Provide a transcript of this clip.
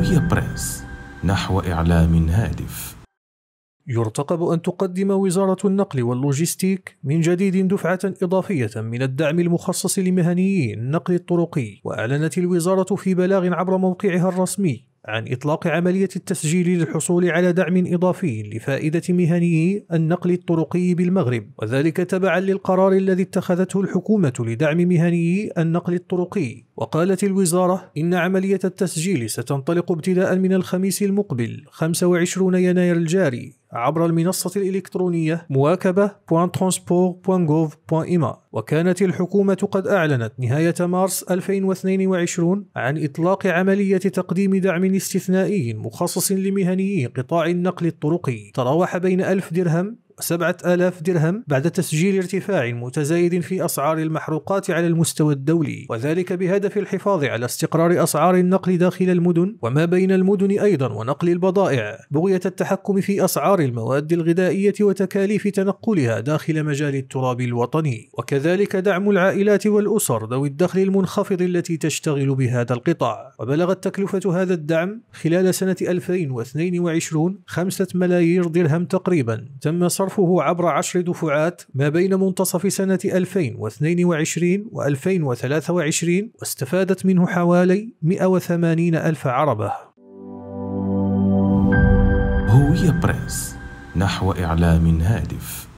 الهوية بريس نحو إعلام هادف يرتقب أن تقدم وزارة النقل واللوجستيك من جديد دفعة إضافية من الدعم المخصص لمهنيي النقل الطرقي وأعلنت الوزارة في بلاغ عبر موقعها الرسمي عن إطلاق عملية التسجيل للحصول على دعم إضافي لفائدة مهنيي النقل الطرقي بالمغرب وذلك تبعا للقرار الذي اتخذته الحكومة لدعم مهنيي النقل الطرقي وقالت الوزارة إن عملية التسجيل ستنطلق ابتداء من الخميس المقبل 25 يناير الجاري عبر المنصة الإلكترونية مواكبة.transport.gov.ima وكانت الحكومة قد أعلنت نهاية مارس 2022 عن إطلاق عملية تقديم دعم استثنائي مخصص لمهنيي قطاع النقل الطرقي تراوح بين 1000 درهم 7000 درهم بعد تسجيل ارتفاع متزايد في أسعار المحروقات على المستوى الدولي وذلك بهدف الحفاظ على استقرار أسعار النقل داخل المدن وما بين المدن أيضا ونقل البضائع بغية التحكم في أسعار المواد الغذائية وتكاليف تنقلها داخل مجال التراب الوطني وكذلك دعم العائلات والأسر ذوي الدخل المنخفض التي تشتغل بهذا القطاع وبلغت تكلفة هذا الدعم خلال سنة 2022 5 ملايير درهم تقريبا تم صرف صرفه عبر عشر دفعات ما بين منتصف سنة 2022 و 2023 واستفادت منه حوالي 180 ألف عربة هوية بريس نحو إعلام هادف